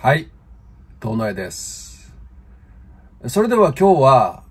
はい、東内です。それでは今日は、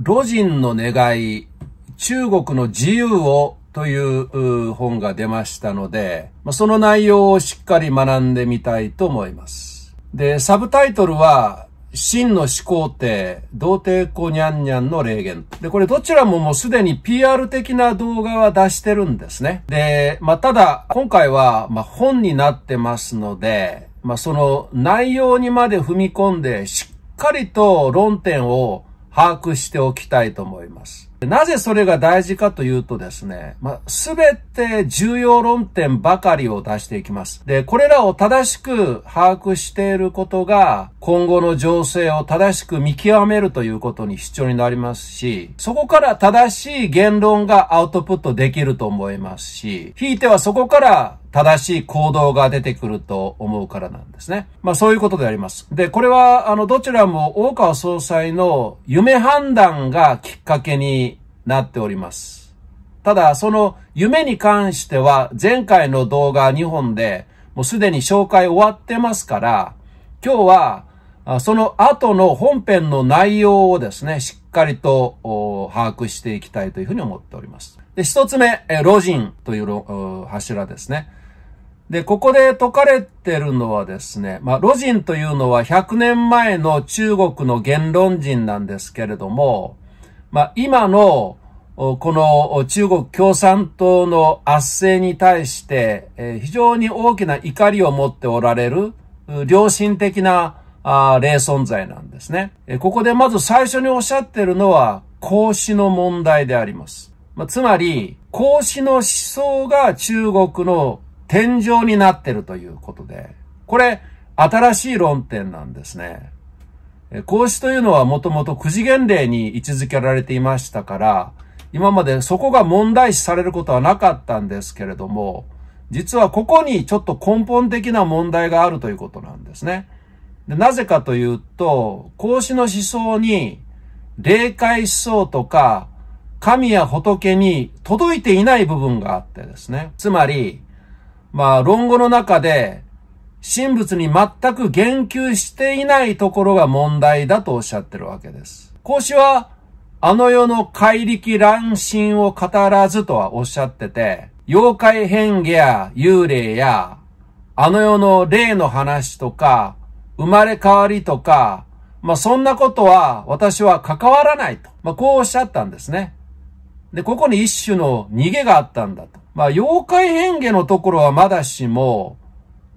路人の願い、中国の自由をという本が出ましたので、その内容をしっかり学んでみたいと思います。で、サブタイトルは、真の始皇帝、童貞子にゃんにゃんの霊言。で、これどちらももうすでに PR 的な動画は出してるんですね。で、まあ、ただ、今回は、ま、本になってますので、まあ、その内容にまで踏み込んで、しっかりと論点を把握しておきたいと思います。なぜそれが大事かというとですね、ますべて重要論点ばかりを出していきます。で、これらを正しく把握していることが、今後の情勢を正しく見極めるということに必要になりますし、そこから正しい言論がアウトプットできると思いますし、ひいてはそこから正しい行動が出てくると思うからなんですね。まあそういうことであります。で、これは、あの、どちらも大川総裁の夢判断がきっかけになっております。ただ、その夢に関しては、前回の動画2本で、もうすでに紹介終わってますから、今日は、その後の本編の内容をですね、しっかりと把握していきたいというふうに思っております。で、一つ目、老人という柱ですね。で、ここで解かれてるのはですね、まあ、魯人というのは100年前の中国の言論人なんですけれども、まあ、今の、この中国共産党の圧政に対して、非常に大きな怒りを持っておられる、良心的な霊存在なんですね。ここでまず最初におっしゃってるのは、孔子の問題であります。まあ、つまり、孔子の思想が中国の天井になってるということで、これ、新しい論点なんですね。孔子というのはもともとくじ原例に位置づけられていましたから、今までそこが問題視されることはなかったんですけれども、実はここにちょっと根本的な問題があるということなんですね。でなぜかというと、孔子の思想に、霊界思想とか、神や仏に届いていない部分があってですね。つまり、まあ、論語の中で、神仏に全く言及していないところが問題だとおっしゃってるわけです。孔子は、あの世の怪力乱心を語らずとはおっしゃってて、妖怪変化や幽霊や、あの世の霊の話とか、生まれ変わりとか、まあ、そんなことは私は関わらないと、まあ、こうおっしゃったんですね。で、ここに一種の逃げがあったんだと。まあ、妖怪変化のところはまだしも、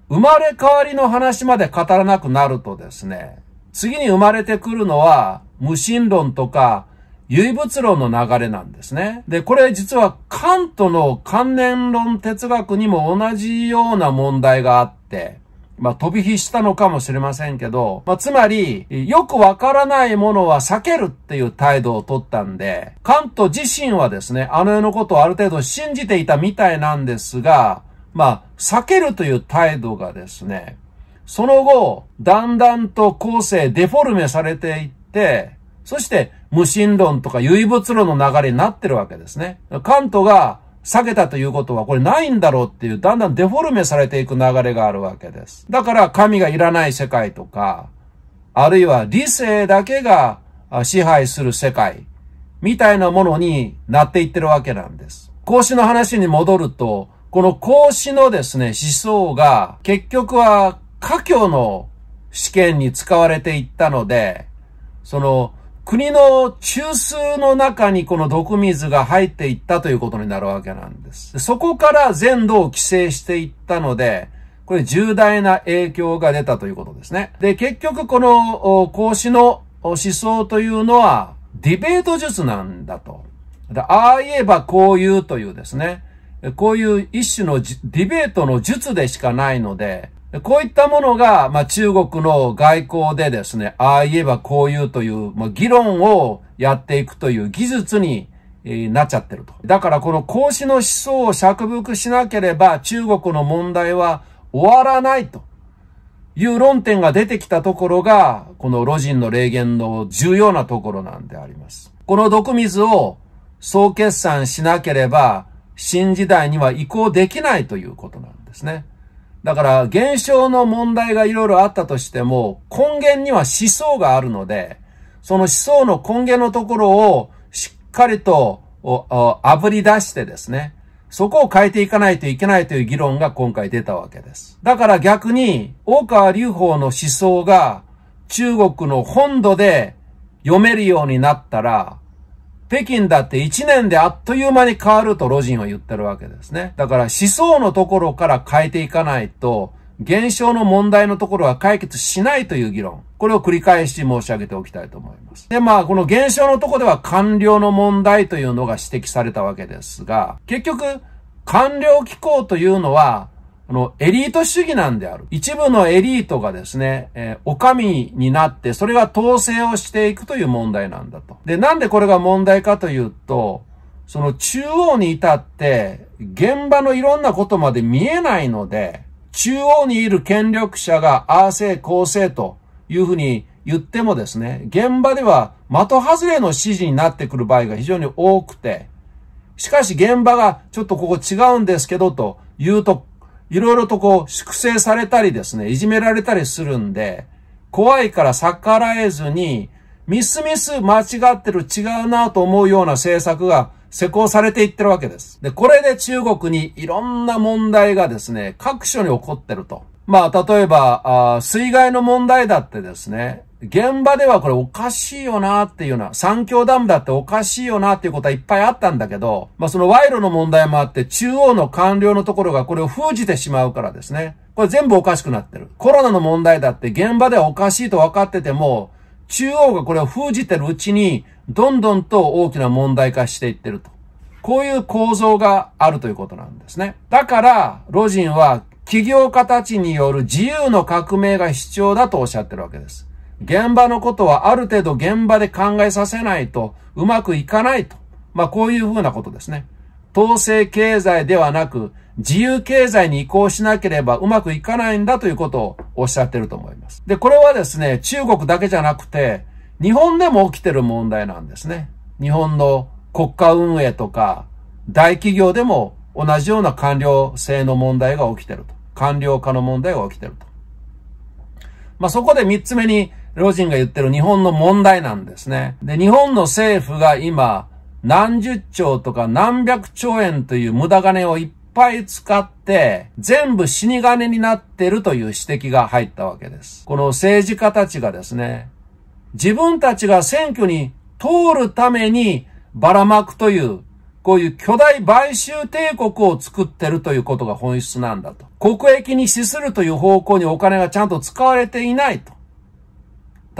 生まれ変わりの話まで語らなくなるとですね、次に生まれてくるのは、無神論とか、唯物論の流れなんですね。で、これ実はカントの関連論哲学にも同じような問題があって、まあ、飛び火したのかもしれませんけど、まあ、つまり、よくわからないものは避けるっていう態度をとったんで、カント自身はですね、あの世のことをある程度信じていたみたいなんですが、まあ、避けるという態度がですね、その後、だんだんと後世デフォルメされていって、そして無神論とか唯物論の流れになってるわけですね。カントが下げたということはこれないんだろうっていう、だんだんデフォルメされていく流れがあるわけです。だから神がいらない世界とか、あるいは理性だけが支配する世界、みたいなものになっていってるわけなんです。孔子の話に戻ると、この孔子のですね、思想が結局は家教の試験に使われていったので、その国の中枢の中にこの毒水が入っていったということになるわけなんです。そこから全土を規制していったので、これ重大な影響が出たということですね。で、結局この孔子の思想というのはディベート術なんだと。だああ言えばこう言うというですね。こういう一種のディベートの術でしかないので、こういったものが、まあ、中国の外交でですね、ああ言えばこう言うという、まあ、議論をやっていくという技術に、なっちゃってると。だからこの孔子の思想を釈伏しなければ中国の問題は終わらないという論点が出てきたところが、この露人の霊言の重要なところなんであります。この毒水を総決算しなければ新時代には移行できないということなんですね。だから、現象の問題がいろいろあったとしても、根源には思想があるので、その思想の根源のところをしっかりと炙り出してですね、そこを変えていかないといけないという議論が今回出たわけです。だから逆に、大川隆法の思想が中国の本土で読めるようになったら、北京だって1年であっという間に変わるとロジンは言ってるわけですね。だから思想のところから変えていかないと、現象の問題のところは解決しないという議論。これを繰り返し申し上げておきたいと思います。で、まあ、この現象のとこでは官僚の問題というのが指摘されたわけですが、結局、官僚機構というのは、あの、エリート主義なんである。一部のエリートがですね、えー、お上になって、それが統制をしていくという問題なんだと。で、なんでこれが問題かというと、その中央に至って、現場のいろんなことまで見えないので、中央にいる権力者が、ああせい、こうせいというふうに言ってもですね、現場では的外れの指示になってくる場合が非常に多くて、しかし現場がちょっとここ違うんですけどと言うといろいろとこう、粛清されたりですね、いじめられたりするんで、怖いから逆らえずに、ミスミス間違ってる違うなと思うような政策が施行されていってるわけです。で、これで中国にいろんな問題がですね、各所に起こってると。まあ、例えば、水害の問題だってですね、現場ではこれおかしいよなっていうな、三峡ダムだっておかしいよなっていうことはいっぱいあったんだけど、まあその賄賂の問題もあって、中央の官僚のところがこれを封じてしまうからですね。これ全部おかしくなってる。コロナの問題だって現場ではおかしいと分かってても、中央がこれを封じてるうちに、どんどんと大きな問題化していってると。こういう構造があるということなんですね。だから、ロジンは企業家たちによる自由の革命が必要だとおっしゃってるわけです。現場のことはある程度現場で考えさせないとうまくいかないと。まあこういうふうなことですね。統制経済ではなく自由経済に移行しなければうまくいかないんだということをおっしゃってると思います。で、これはですね、中国だけじゃなくて日本でも起きてる問題なんですね。日本の国家運営とか大企業でも同じような官僚制の問題が起きてると。官僚化の問題が起きてると。まあ、そこで三つ目に老人が言ってる日本の問題なんですね。で、日本の政府が今、何十兆とか何百兆円という無駄金をいっぱい使って、全部死に金になってるという指摘が入ったわけです。この政治家たちがですね、自分たちが選挙に通るためにばらまくという、こういう巨大買収帝国を作ってるということが本質なんだと。国益に資するという方向にお金がちゃんと使われていないと。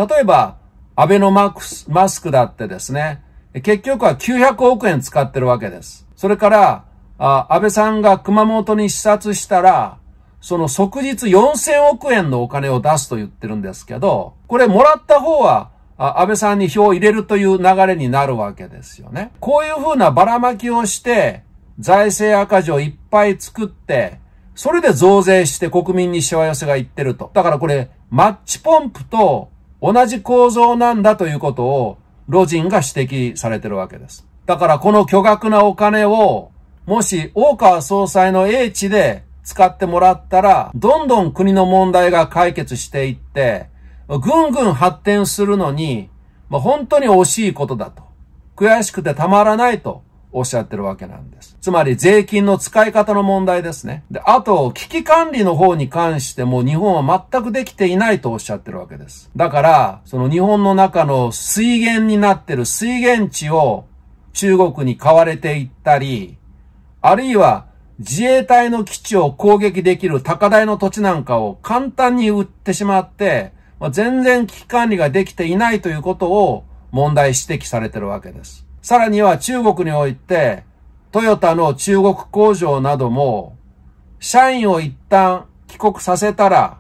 例えば、アベノマックスマスクだってですね、結局は900億円使ってるわけです。それから、あ安倍さんが熊本に視察したら、その即日4000億円のお金を出すと言ってるんですけど、これもらった方は、安倍さんに票を入れるという流れになるわけですよね。こういうふうなばらまきをして、財政赤字をいっぱい作って、それで増税して国民にしわ寄せがいってると。だからこれ、マッチポンプと同じ構造なんだということを、老人が指摘されてるわけです。だからこの巨額なお金を、もし大川総裁の英知で使ってもらったら、どんどん国の問題が解決していって、ぐんぐん発展するのに、まあ、本当に惜しいことだと。悔しくてたまらないとおっしゃってるわけなんです。つまり税金の使い方の問題ですね。で、あと、危機管理の方に関しても日本は全くできていないとおっしゃってるわけです。だから、その日本の中の水源になってる水源地を中国に買われていったり、あるいは自衛隊の基地を攻撃できる高台の土地なんかを簡単に売ってしまって、まあ、全然危機管理ができていないということを問題指摘されてるわけです。さらには中国において、トヨタの中国工場なども、社員を一旦帰国させたら、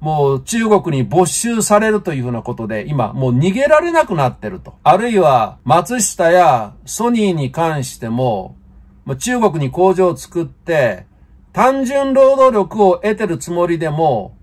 もう中国に没収されるというふうなことで、今もう逃げられなくなってると。あるいは松下やソニーに関しても、中国に工場を作って、単純労働力を得てるつもりでも、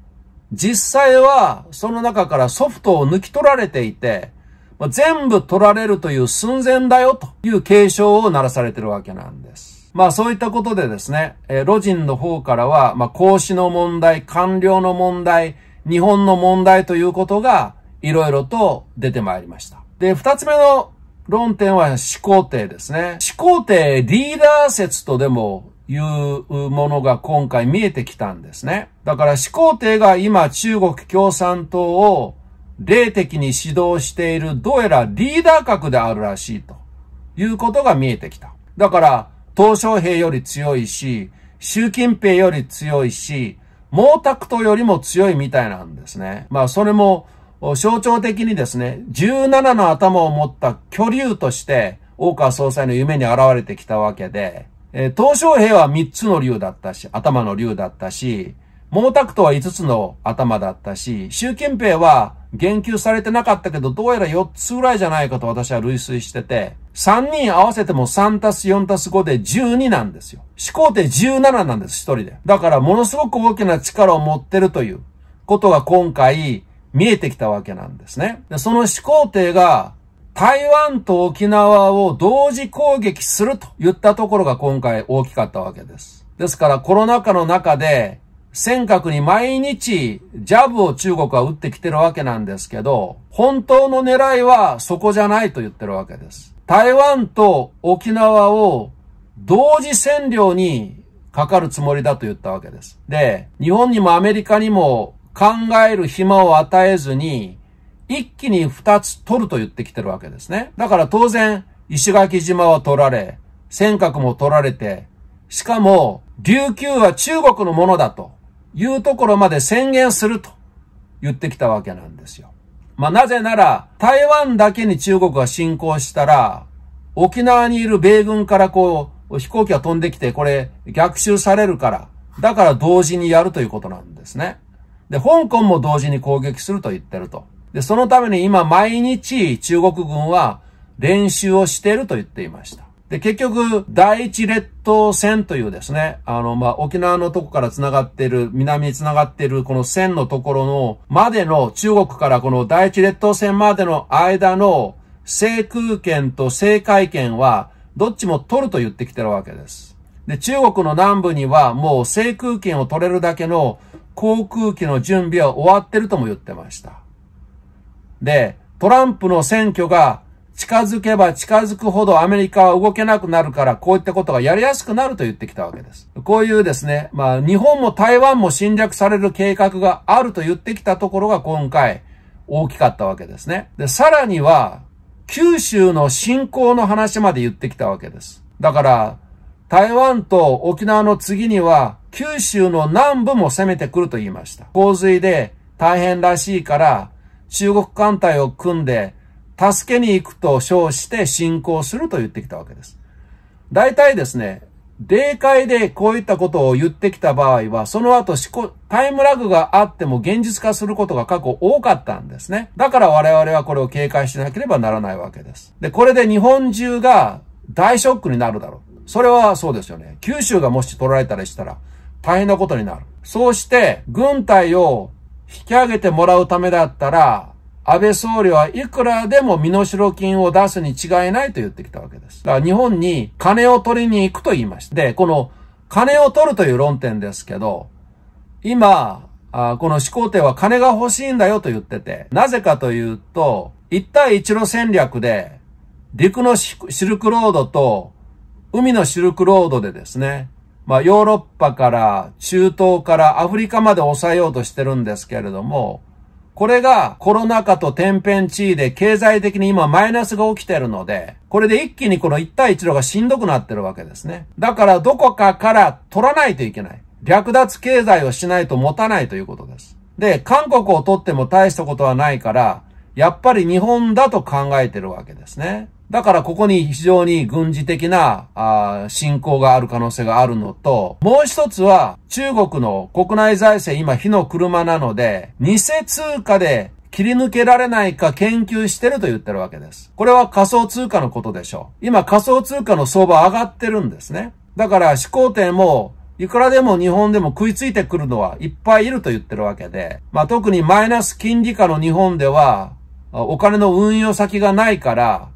実際はその中からソフトを抜き取られていて、まあ、全部取られるという寸前だよという警鐘を鳴らされてるわけなんです。まあそういったことでですね、えー、ロジンの方からは、まあ孔子の問題、官僚の問題、日本の問題ということが、いろいろと出てまいりました。で、二つ目の論点は思考帝ですね。思考帝リーダー説とでもいうものが今回見えてきたんですね。だから始皇帝が今中国共産党を霊的に指導しているどうやらリーダー格であるらしいということが見えてきた。だから、東小平より強いし、習近平より強いし、毛沢東よりも強いみたいなんですね。まあそれも象徴的にですね、17の頭を持った巨竜として大川総裁の夢に現れてきたわけで、えー、東小平は3つの竜だったし、頭の竜だったし、毛沢東は5つの頭だったし、習近平は言及されてなかったけど、どうやら4つぐらいじゃないかと私は類推してて、3人合わせても3たす4たす5で12なんですよ。思考って17なんです、1人で。だからものすごく大きな力を持ってるということが今回見えてきたわけなんですね。でその始皇帝が台湾と沖縄を同時攻撃すると言ったところが今回大きかったわけです。ですからコロナ禍の中で尖閣に毎日ジャブを中国は打ってきてるわけなんですけど、本当の狙いはそこじゃないと言ってるわけです。台湾と沖縄を同時占領にかかるつもりだと言ったわけです。で、日本にもアメリカにも考える暇を与えずに、一気に二つ取ると言ってきてるわけですね。だから当然、石垣島は取られ、尖閣も取られて、しかも、琉球は中国のものだと。いうところまで宣言すると言ってきたわけなんですよ。まあ、なぜなら、台湾だけに中国が侵攻したら、沖縄にいる米軍からこう、飛行機が飛んできて、これ逆襲されるから、だから同時にやるということなんですね。で、香港も同時に攻撃すると言ってると。で、そのために今毎日中国軍は練習をしていると言っていました。で、結局、第一列島線というですね、あの、まあ、沖縄のとこから繋がっている、南に繋がっている、この線のところの、までの、中国からこの第一列島線までの間の、制空権と制海権は、どっちも取ると言ってきてるわけです。で、中国の南部には、もう制空権を取れるだけの、航空機の準備は終わってるとも言ってました。で、トランプの選挙が近づけば近づくほどアメリカは動けなくなるから、こういったことがやりやすくなると言ってきたわけです。こういうですね、まあ日本も台湾も侵略される計画があると言ってきたところが今回大きかったわけですね。で、さらには、九州の侵攻の話まで言ってきたわけです。だから、台湾と沖縄の次には、九州の南部も攻めてくると言いました。洪水で大変らしいから、中国艦隊を組んで助けに行くと称して信仰すると言ってきたわけです。大体ですね、霊界でこういったことを言ってきた場合は、その後思考、タイムラグがあっても現実化することが過去多かったんですね。だから我々はこれを警戒しなければならないわけです。で、これで日本中が大ショックになるだろう。それはそうですよね。九州がもし取られたりしたら大変なことになる。そうして、軍隊を引き上げてもらうためだったら、安倍総理はいくらでも身代金を出すに違いないと言ってきたわけです。だから日本に金を取りに行くと言いました。で、この金を取るという論点ですけど、今、あこの始皇帝は金が欲しいんだよと言ってて、なぜかというと、一帯一路戦略で、陸のシルクロードと海のシルクロードでですね、まあヨーロッパから中東からアフリカまで抑えようとしてるんですけれども、これがコロナ禍と天変地異で経済的に今マイナスが起きてるので、これで一気にこの一対一路がしんどくなってるわけですね。だからどこかから取らないといけない。略奪経済をしないと持たないということです。で、韓国を取っても大したことはないから、やっぱり日本だと考えてるわけですね。だからここに非常に軍事的なあ進行がある可能性があるのと、もう一つは中国の国内財政今火の車なので、偽通貨で切り抜けられないか研究してると言ってるわけです。これは仮想通貨のことでしょう。今仮想通貨の相場上がってるんですね。だから思考点もいくらでも日本でも食いついてくるのはいっぱいいると言ってるわけで、まあ特にマイナス金利下の日本ではお金の運用先がないから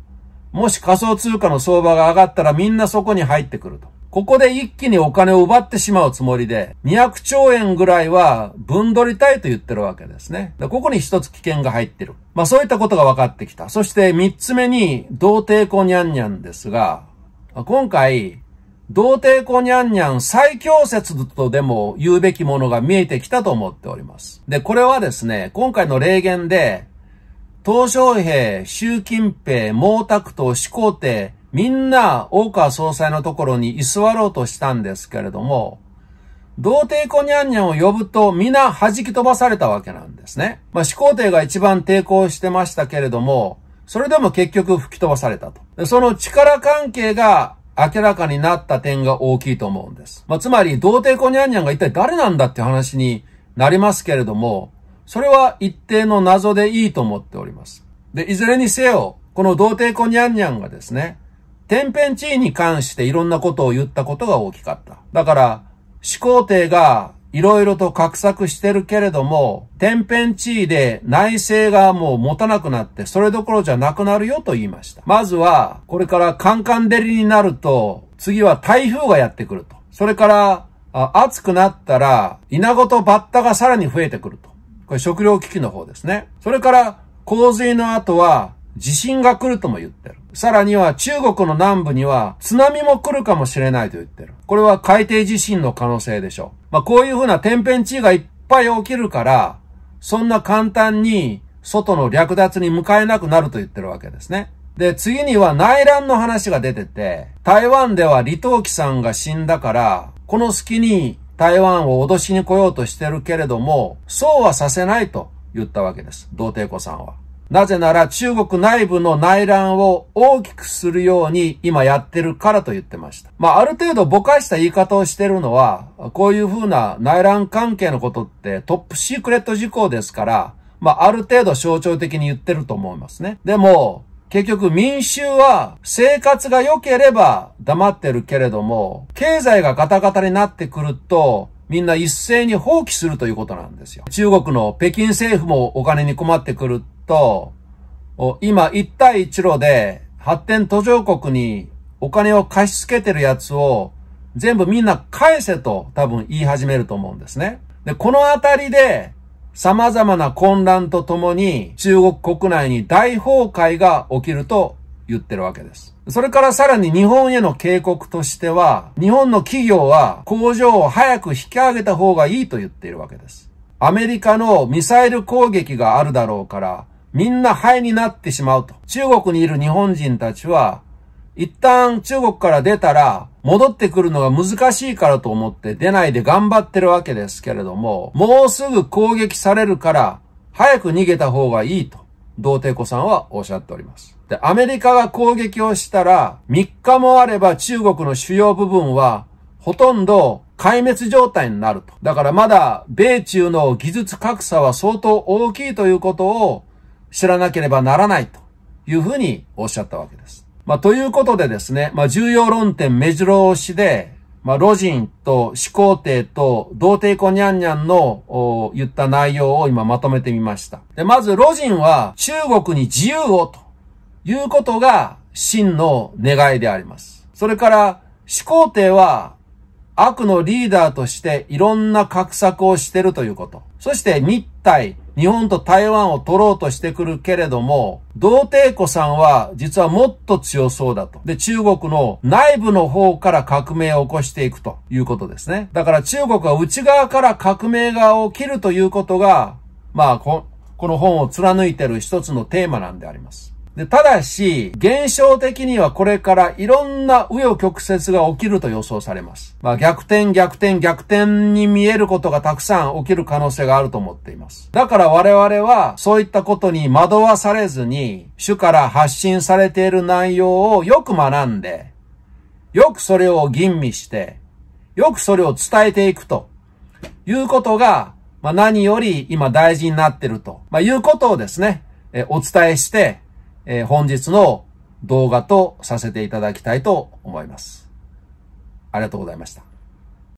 もし仮想通貨の相場が上がったらみんなそこに入ってくると。ここで一気にお金を奪ってしまうつもりで、200兆円ぐらいは分取りたいと言ってるわけですね。ここに一つ危険が入ってる。まあそういったことが分かってきた。そして三つ目に、同抵抗にゃんにゃんですが、今回、同抵抗にゃんにゃん最強説とでも言うべきものが見えてきたと思っております。で、これはですね、今回の例言で、鄧小平、習近平、毛沢東、始皇帝、みんな大川総裁のところに居座ろうとしたんですけれども、童貞子にゃんにゃんを呼ぶと皆弾き飛ばされたわけなんですね。まあ、始皇帝が一番抵抗してましたけれども、それでも結局吹き飛ばされたと。その力関係が明らかになった点が大きいと思うんです。まあ、つまり、童貞子にゃんにゃんが一体誰なんだって話になりますけれども、それは一定の謎でいいと思っております。で、いずれにせよ、この童貞子ニャンニャンがですね、天変地異に関していろんなことを言ったことが大きかった。だから、始皇帝がいろいろと画策してるけれども、天変地異で内政がもう持たなくなって、それどころじゃなくなるよと言いました。まずは、これからカンカン照りになると、次は台風がやってくると。それから、暑くなったら、稲ごとバッタがさらに増えてくると。これ食糧危機の方ですね。それから洪水の後は地震が来るとも言ってる。さらには中国の南部には津波も来るかもしれないと言ってる。これは海底地震の可能性でしょう。まあこういうふうな天変地異がいっぱい起きるから、そんな簡単に外の略奪に向かえなくなると言ってるわけですね。で、次には内乱の話が出てて、台湾では李登輝さんが死んだから、この隙に台湾を脅しに来ようとしてるけれども、そうはさせないと言ったわけです。童貞子さんは。なぜなら中国内部の内乱を大きくするように今やってるからと言ってました。まあある程度ぼかした言い方をしてるのは、こういう風な内乱関係のことってトップシークレット事項ですから、まあある程度象徴的に言ってると思いますね。でも、結局民衆は生活が良ければ黙ってるけれども、経済がガタガタになってくると、みんな一斉に放棄するということなんですよ。中国の北京政府もお金に困ってくると、今一帯一路で発展途上国にお金を貸し付けてるやつを全部みんな返せと多分言い始めると思うんですね。で、このあたりで様々な混乱とともに中国国内に大崩壊が起きると言ってるわけです。それからさらに日本への警告としては、日本の企業は工場を早く引き上げた方がいいと言っているわけです。アメリカのミサイル攻撃があるだろうから、みんな灰になってしまうと。中国にいる日本人たちは、一旦中国から出たら、戻ってくるのが難しいからと思って出ないで頑張ってるわけですけれども、もうすぐ攻撃されるから、早く逃げた方がいいと、童貞子さんはおっしゃっております。で、アメリカが攻撃をしたら、3日もあれば中国の主要部分は、ほとんど壊滅状態になると。だからまだ、米中の技術格差は相当大きいということを知らなければならないというふうにおっしゃったわけです。まあ、ということでですね、まあ、重要論点目白押しで、まあ、老人と始皇帝と童貞子にゃんにゃんの言った内容を今まとめてみました。で、まずジ人は中国に自由をということが真の願いであります。それから始皇帝は悪のリーダーとしていろんな格策をしてるということ。そして日体、日本と台湾を取ろうとしてくるけれども、同帝子さんは実はもっと強そうだと。で、中国の内部の方から革命を起こしていくということですね。だから中国は内側から革命側を切るということが、まあこ、この本を貫いてる一つのテーマなんであります。で、ただし、現象的にはこれからいろんな紆余曲折が起きると予想されます。まあ、逆転、逆転、逆転に見えることがたくさん起きる可能性があると思っています。だから我々は、そういったことに惑わされずに、主から発信されている内容をよく学んで、よくそれを吟味して、よくそれを伝えていくということが、まあ、何より今大事になってると、まあ、いうことをですね、えお伝えして、えー、本日の動画とさせていただきたいと思います。ありがとうございました。